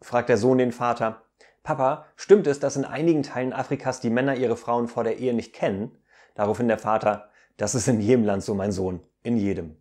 fragt der Sohn den Vater, Papa, stimmt es, dass in einigen Teilen Afrikas die Männer ihre Frauen vor der Ehe nicht kennen? Daraufhin der Vater, das ist in jedem Land so, mein Sohn, in jedem.